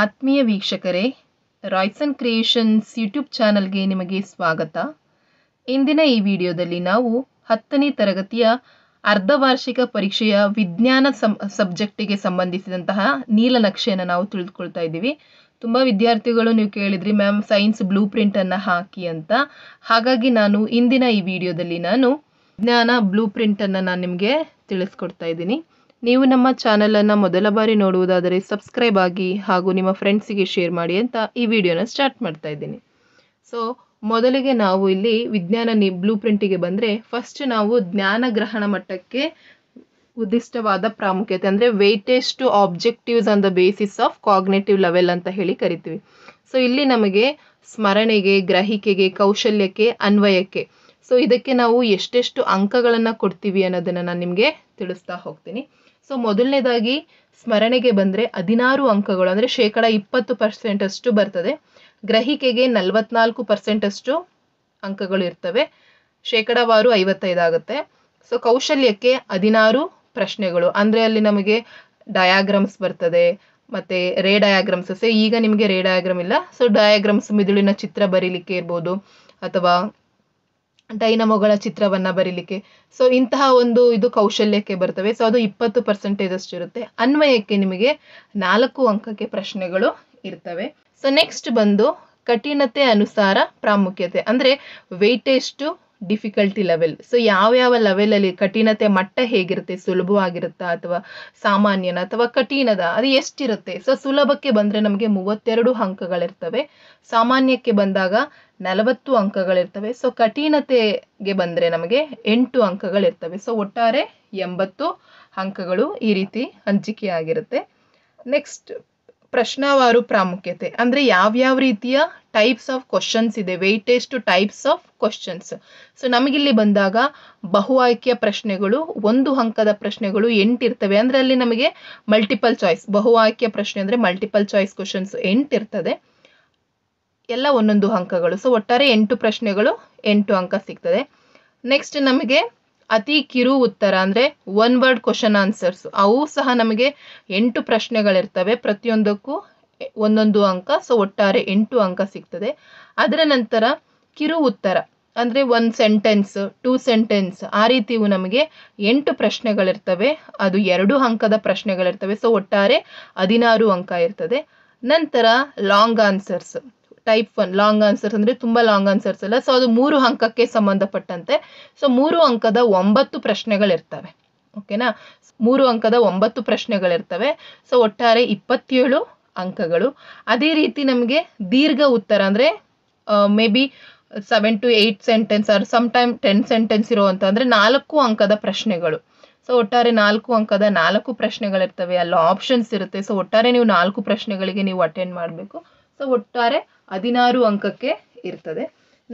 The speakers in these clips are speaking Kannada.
ಆತ್ಮೀಯ ವೀಕ್ಷಕರೇ ರಾಯ್ಸನ್ ಕ್ರಿಯೇಷನ್ಸ್ ಯೂಟ್ಯೂಬ್ ಚಾನಲ್ಗೆ ನಿಮಗೆ ಸ್ವಾಗತ ಇಂದಿನ ಈ ವಿಡಿಯೋದಲ್ಲಿ ನಾವು ಹತ್ತನೇ ತರಗತಿಯ ಅರ್ಧವಾರ್ಷಿಕ ಪರೀಕ್ಷೆಯ ವಿಜ್ಞಾನ ಸಂ ಸಬ್ಜೆಕ್ಟಿಗೆ ಸಂಬಂಧಿಸಿದಂತಹ ನೀಲನಕ್ಷೆಯನ್ನು ನಾವು ತಿಳಿದುಕೊಳ್ತಾ ಇದ್ದೀವಿ ತುಂಬ ವಿದ್ಯಾರ್ಥಿಗಳು ನೀವು ಕೇಳಿದ್ರಿ ಮ್ಯಾಮ್ ಸೈನ್ಸ್ ಬ್ಲೂ ಪ್ರಿಂಟನ್ನು ಹಾಕಿ ಅಂತ ಹಾಗಾಗಿ ನಾನು ಇಂದಿನ ಈ ವಿಡಿಯೋದಲ್ಲಿ ನಾನು ವಿಜ್ಞಾನ ಬ್ಲೂ ಪ್ರಿಂಟನ್ನು ನಾನು ನಿಮಗೆ ತಿಳಿಸ್ಕೊಡ್ತಾ ಇದ್ದೀನಿ ನೀವು ನಮ್ಮ ಚಾನಲನ್ನು ಮೊದಲ ಬಾರಿ ನೋಡುವುದಾದರೆ ಸಬ್ಸ್ಕ್ರೈಬ್ ಆಗಿ ಹಾಗೂ ನಿಮ್ಮ ಫ್ರೆಂಡ್ಸಿಗೆ ಶೇರ್ ಮಾಡಿ ಅಂತ ಈ ವಿಡಿಯೋನ ಸ್ಟಾರ್ಟ್ ಮಾಡ್ತಾ ಇದ್ದೀನಿ ಸೊ ಮೊದಲಿಗೆ ನಾವು ಇಲ್ಲಿ ವಿಜ್ಞಾನ ನಿ ಬ್ಲೂ ಪ್ರಿಂಟಿಗೆ ಬಂದರೆ ಫಸ್ಟ್ ನಾವು ಜ್ಞಾನ ಗ್ರಹಣ ಮಟ್ಟಕ್ಕೆ ಉದ್ದಿಷ್ಟವಾದ ಪ್ರಾಮುಖ್ಯತೆ ಅಂದರೆ weightage objectives on the basis of cognitive level ಅಂತ ಹೇಳಿ ಕರಿತೀವಿ ಸೊ ಇಲ್ಲಿ ನಮಗೆ ಸ್ಮರಣೆಗೆ ಗ್ರಹಿಕೆಗೆ ಕೌಶಲ್ಯಕ್ಕೆ ಅನ್ವಯಕ್ಕೆ ಸೊ ಇದಕ್ಕೆ ನಾವು ಎಷ್ಟೆಷ್ಟು ಅಂಕಗಳನ್ನು ಕೊಡ್ತೀವಿ ಅನ್ನೋದನ್ನು ನಾನು ನಿಮಗೆ ತಿಳಿಸ್ತಾ ಹೋಗ್ತೀನಿ ಸೊ ಮೊದಲನೇದಾಗಿ ಸ್ಮರಣೆಗೆ ಬಂದರೆ ಹದಿನಾರು ಅಂಕಗಳು ಅಂದರೆ ಶೇಕಡ ಇಪ್ಪತ್ತು ಪರ್ಸೆಂಟಷ್ಟು ಬರ್ತದೆ ಗ್ರಹಿಕೆಗೆ ನಲವತ್ನಾಲ್ಕು ಪರ್ಸೆಂಟಷ್ಟು ಅಂಕಗಳು ಇರ್ತವೆ ಶೇಕಡವಾರು ಐವತ್ತೈದಾಗುತ್ತೆ ಸೊ ಕೌಶಲ್ಯಕ್ಕೆ ಹದಿನಾರು ಪ್ರಶ್ನೆಗಳು ಅಂದರೆ ಅಲ್ಲಿ ನಮಗೆ ಡಯಾಗ್ರಾಮ್ಸ್ ಬರ್ತದೆ ಮತ್ತು ರೇ ಡಯಾಗ್ರಾಮ್ಸ್ ಈಗ ನಿಮಗೆ ರೇ ಡಯಾಗ್ರಾಮ್ ಇಲ್ಲ ಸೊ ಡಯಾಗ್ರಾಮ್ಸ್ ಮಿದುಳಿನ ಚಿತ್ರ ಬರೀಲಿಕ್ಕೆ ಇರ್ಬೋದು ಅಥವಾ ಡೈನಮೊಗಳ ಚಿತ್ರವನ್ನು ಬರೀಲಿಕ್ಕೆ ಸೊ ಇಂತಹ ಒಂದು ಇದು ಕೌಶಲ್ಯಕ್ಕೆ ಬರ್ತವೆ ಸೊ ಅದು ಇಪ್ಪತ್ತು ಪರ್ಸೆಂಟೇಜ್ ಅಷ್ಟು ಇರುತ್ತೆ ಅನ್ವಯಕ್ಕೆ ನಿಮಗೆ ನಾಲ್ಕು ಅಂಕಕ್ಕೆ ಪ್ರಶ್ನೆಗಳು ಇರ್ತವೆ ಸೊ ನೆಕ್ಸ್ಟ್ ಬಂದು ಕಠಿಣತೆ ಅನುಸಾರ ಪ್ರಾಮುಖ್ಯತೆ ಅಂದರೆ weightage to difficulty level so ಯಾವ್ಯಾವ ಲೆವೆಲಲ್ಲಿ ಕಠಿಣತೆ ಮಟ್ಟ ಹೇಗಿರುತ್ತೆ ಸುಲಭವಾಗಿರುತ್ತಾ ಅಥವಾ ಸಾಮಾನ್ಯನ ಅಥವಾ ಕಠಿಣದ ಅದು ಎಷ್ಟಿರುತ್ತೆ ಸೊ ಸುಲಭಕ್ಕೆ ಬಂದರೆ ನಮಗೆ ಮೂವತ್ತೆರಡು ಅಂಕಗಳಿರ್ತವೆ ಸಾಮಾನ್ಯಕ್ಕೆ ಬಂದಾಗ ನಲವತ್ತು ಅಂಕಗಳಿರ್ತವೆ ಸೊ ಕಠಿಣತೆಗೆ ಬಂದರೆ ನಮಗೆ ಎಂಟು ಅಂಕಗಳಿರ್ತವೆ ಸೊ ಒಟ್ಟಾರೆ ಎಂಬತ್ತು ಅಂಕಗಳು ಈ ರೀತಿ ಹಂಚಿಕೆಯಾಗಿರುತ್ತೆ ನೆಕ್ಸ್ಟ್ ಪ್ರಶ್ನಾವಾರು ಪ್ರಾಮುಖ್ಯತೆ ಅಂದರೆ ಯಾವ್ಯಾವ ರೀತಿಯ ಟೈಪ್ಸ್ ಆಫ್ ಕ್ವಶನ್ಸ್ ಇದೆ weightage to types of questions so ನಮಗಿಲ್ಲಿ ಬಂದಾಗ ಬಹು ಆಯ್ಕೆಯ ಪ್ರಶ್ನೆಗಳು ಒಂದು ಅಂಕದ ಪ್ರಶ್ನೆಗಳು ಇರ್ತವೆ ಅಂದರೆ ಅಲ್ಲಿ ನಮಗೆ ಮಲ್ಟಿಪಲ್ ಚಾಯ್ಸ್ ಬಹು ಆಯ್ಕೆಯ ಪ್ರಶ್ನೆ ಅಂದರೆ ಮಲ್ಟಿಪಲ್ ಚಾಯ್ಸ್ ಕ್ವಶನ್ಸ್ ಇರ್ತದೆ ಎಲ್ಲ ಒಂದೊಂದು ಅಂಕಗಳು ಸೊ ಒಟ್ಟಾರೆ ಎಂಟು ಪ್ರಶ್ನೆಗಳು ಎಂಟು ಅಂಕ ಸಿಗ್ತದೆ ನೆಕ್ಸ್ಟ್ ನಮಗೆ ಅತಿ ಕಿರು ಉತ್ತರ ಅಂದರೆ ಒನ್ ವರ್ಡ್ ಕ್ವಶನ್ ಆನ್ಸರ್ಸ್ ಅವು ಸಹ ನಮಗೆ ಎಂಟು ಪ್ರಶ್ನೆಗಳಿರ್ತವೆ ಪ್ರತಿಯೊಂದಕ್ಕೂ ಒಂದೊಂದು ಅಂಕ ಸೊ ಒಟ್ಟಾರೆ ಎಂಟು ಅಂಕ ಸಿಗ್ತದೆ ಅದರ ನಂತರ ಕಿರು ಉತ್ತರ ಅಂದರೆ ಒನ್ ಸೆಂಟೆನ್ಸ್ ಟೂ ಸೆಂಟೆನ್ಸ್ ಆ ರೀತಿಯು ನಮಗೆ ಎಂಟು ಪ್ರಶ್ನೆಗಳಿರ್ತವೆ ಅದು ಎರಡು ಅಂಕದ ಪ್ರಶ್ನೆಗಳಿರ್ತವೆ ಸೊ ಒಟ್ಟಾರೆ ಹದಿನಾರು ಅಂಕ ಇರ್ತದೆ ನಂತರ long answers type one long answers ಅಂದ್ರೆ ತುಂಬ ಲಾಂಗ್ ಆನ್ಸರ್ಸ್ ಅಲ್ಲ ಸೊ ಅದು ಮೂರು ಅಂಕಕ್ಕೆ ಸಂಬಂಧಪಟ್ಟಂತೆ ಸೊ ಮೂರು ಅಂಕದ ಒಂಬತ್ತು ಪ್ರಶ್ನೆಗಳಿರ್ತವೆ ಓಕೆನಾ ಮೂರು ಅಂಕದ ಒಂಬತ್ತು ಪ್ರಶ್ನೆಗಳಿರ್ತವೆ ಸೊ ಒಟ್ಟಾರೆ ಇಪ್ಪತ್ತೇಳು ಅಂಕಗಳು ಅದೇ ರೀತಿ ನಮಗೆ ದೀರ್ಘ ಉತ್ತರ ಅಂದರೆ maybe seven to eight sentence or some time ten sentence ಇರೋ ಅಂದ್ರೆ ನಾಲ್ಕು ಅಂಕದ ಪ್ರಶ್ನೆಗಳು ಸೊ ಒಟ್ಟಾರೆ ನಾಲ್ಕು ಅಂಕದ ನಾಲ್ಕು ಪ್ರಶ್ನೆಗಳಿರ್ತವೆ ಅಲ್ಲ ಆಪ್ಷನ್ಸ್ ಇರುತ್ತೆ ಸೊ ಒಟ್ಟಾರೆ ನೀವು ನಾಲ್ಕು ಪ್ರಶ್ನೆಗಳಿಗೆ ನೀವು ಅಟೆಂಡ್ ಮಾಡಬೇಕು ಸೊ ಒಟ್ಟಾರೆ ಹದಿನಾರು ಅಂಕಕ್ಕೆ ಇರ್ತದೆ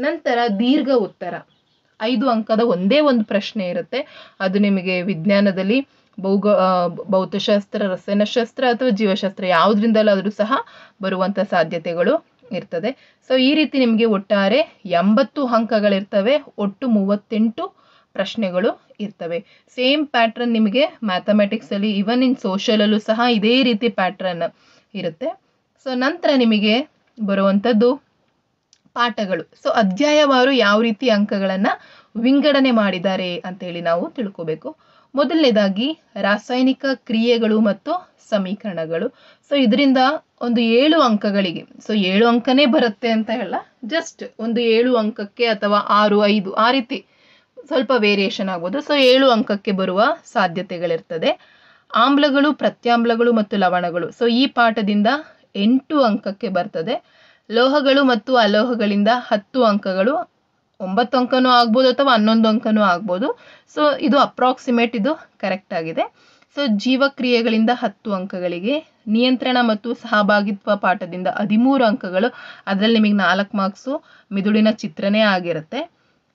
ನಂತರ ದೀರ್ಘ ಉತ್ತರ ಐದು ಅಂಕದ ಒಂದೇ ಒಂದು ಪ್ರಶ್ನೆ ಇರುತ್ತೆ ಅದು ನಿಮಗೆ ವಿಜ್ಞಾನದಲ್ಲಿ ಭೌಗ ಭೌತಶಾಸ್ತ್ರ ರಸಾಯನಶಾಸ್ತ್ರ ಅಥವಾ ಜೀವಶಾಸ್ತ್ರ ಯಾವುದರಿಂದಲಾದರೂ ಸಹ ಬರುವಂಥ ಸಾಧ್ಯತೆಗಳು ಇರ್ತದೆ ಸೊ ಈ ರೀತಿ ನಿಮಗೆ ಒಟ್ಟಾರೆ ಎಂಬತ್ತು ಅಂಕಗಳಿರ್ತವೆ ಒಟ್ಟು ಮೂವತ್ತೆಂಟು ಪ್ರಶ್ನೆಗಳು ಇರ್ತವೆ ಸೇಮ್ ಪ್ಯಾಟ್ರನ್ ನಿಮಗೆ ಮ್ಯಾಥಮೆಟಿಕ್ಸಲ್ಲಿ ಈವನ್ ಇನ್ ಸೋಷಲಲ್ಲೂ ಸಹ ಇದೇ ರೀತಿ ಪ್ಯಾಟ್ರನ್ ಇರುತ್ತೆ ಸೊ ನಂತರ ನಿಮಗೆ ಬರುವಂಥದ್ದು ಪಾಠಗಳು ಸೊ ಅಧ್ಯಾಯವಾರು ಯಾವ ರೀತಿ ಅಂಕಗಳನ್ನು ವಿಂಗಡಣೆ ಮಾಡಿದ್ದಾರೆ ಅಂತೇಳಿ ನಾವು ತಿಳ್ಕೋಬೇಕು ಮೊದಲನೇದಾಗಿ ರಾಸಾಯನಿಕ ಕ್ರಿಯೆಗಳು ಮತ್ತು ಸಮೀಕರಣಗಳು ಸೊ ಇದರಿಂದ ಒಂದು ಏಳು ಅಂಕಗಳಿಗೆ ಸೊ ಏಳು ಅಂಕನೇ ಬರುತ್ತೆ ಅಂತ ಹೇಳಲ್ಲ ಜಸ್ಟ್ ಒಂದು ಏಳು ಅಂಕಕ್ಕೆ ಅಥವಾ ಆರು ಐದು ಆ ರೀತಿ ಸ್ವಲ್ಪ ವೇರಿಯೇಷನ್ ಆಗ್ಬೋದು ಸೊ ಏಳು ಅಂಕಕ್ಕೆ ಬರುವ ಸಾಧ್ಯತೆಗಳಿರ್ತದೆ ಆಮ್ಲಗಳು ಪ್ರತ್ಯಾಮ್ಲಗಳು ಮತ್ತು ಲವಣಗಳು ಸೊ ಈ ಪಾಠದಿಂದ ಎಂಟು ಅಂಕಕ್ಕೆ ಬರ್ತದೆ ಲೋಹಗಳು ಮತ್ತು ಅಲೋಹಗಳಿಂದ ಹತ್ತು ಅಂಕಗಳು ಒಂಬತ್ತು ಅಂಕನೂ ಆಗ್ಬೋದು ಅಥವಾ ಹನ್ನೊಂದು ಅಂಕನೂ ಆಗ್ಬೋದು ಸೊ ಇದು ಅಪ್ರಾಕ್ಸಿಮೇಟ್ ಇದು ಕರೆಕ್ಟ್ ಆಗಿದೆ ಸೊ ಜೀವಕ್ರಿಯೆಗಳಿಂದ ಹತ್ತು ಅಂಕಗಳಿಗೆ ನಿಯಂತ್ರಣ ಮತ್ತು ಸಹಭಾಗಿತ್ವ ಪಾಠದಿಂದ ಹದಿಮೂರು ಅಂಕಗಳು ಅದರಲ್ಲಿ ನಿಮಗೆ ನಾಲ್ಕು ಮಾರ್ಕ್ಸು ಮಿದುಳಿನ ಚಿತ್ರನೇ ಆಗಿರುತ್ತೆ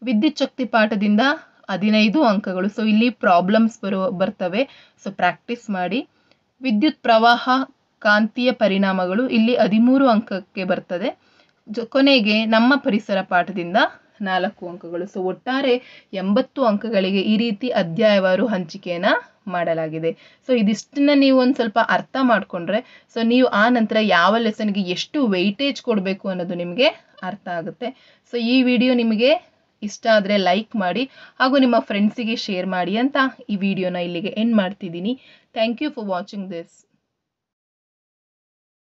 ವಿದ್ಯುತ್ ಶಕ್ತಿ ಪಾಠದಿಂದ ಹದಿನೈದು ಅಂಕಗಳು ಸೊ ಇಲ್ಲಿ ಪ್ರಾಬ್ಲಮ್ಸ್ ಬರುವ ಬರ್ತವೆ ಸೊ ಪ್ರಾಕ್ಟೀಸ್ ಮಾಡಿ ವಿದ್ಯುತ್ ಪ್ರವಾಹ ಕಾಂತೀಯ ಪರಿಣಾಮಗಳು ಇಲ್ಲಿ ಹದಿಮೂರು ಅಂಕಕ್ಕೆ ಬರ್ತದೆ ಕೊನೆಗೆ ನಮ್ಮ ಪರಿಸರ ಪಾಠದಿಂದ ನಾಲ್ಕು ಅಂಕಗಳು ಸೊ ಒಟ್ಟಾರೆ ಎಂಬತ್ತು ಅಂಕಗಳಿಗೆ ಈ ರೀತಿ ಅಧ್ಯಾಯವಾರು ಹಂಚಿಕೆಯನ್ನು ಮಾಡಲಾಗಿದೆ ಸೊ ಇದಿಷ್ಟನ್ನ ನೀವು ಒಂದು ಸ್ವಲ್ಪ ಅರ್ಥ ಮಾಡಿಕೊಂಡ್ರೆ ಸೊ ನೀವು ಆ ನಂತರ ಯಾವ ಲೆಸನ್ಗೆ ಎಷ್ಟು ವೆಯ್ಟೇಜ್ ಕೊಡಬೇಕು ಅನ್ನೋದು ನಿಮಗೆ ಅರ್ಥ ಆಗುತ್ತೆ ಸೊ ಈ ವಿಡಿಯೋ ನಿಮಗೆ ಇಷ್ಟ ಆದರೆ ಲೈಕ್ ಮಾಡಿ ಹಾಗೂ ನಿಮ್ಮ ಫ್ರೆಂಡ್ಸಿಗೆ ಶೇರ್ ಮಾಡಿ ಅಂತ ಈ ವಿಡಿಯೋನ ಇಲ್ಲಿಗೆ ಎಂಡ್ ಮಾಡ್ತಿದ್ದೀನಿ thank you for watching this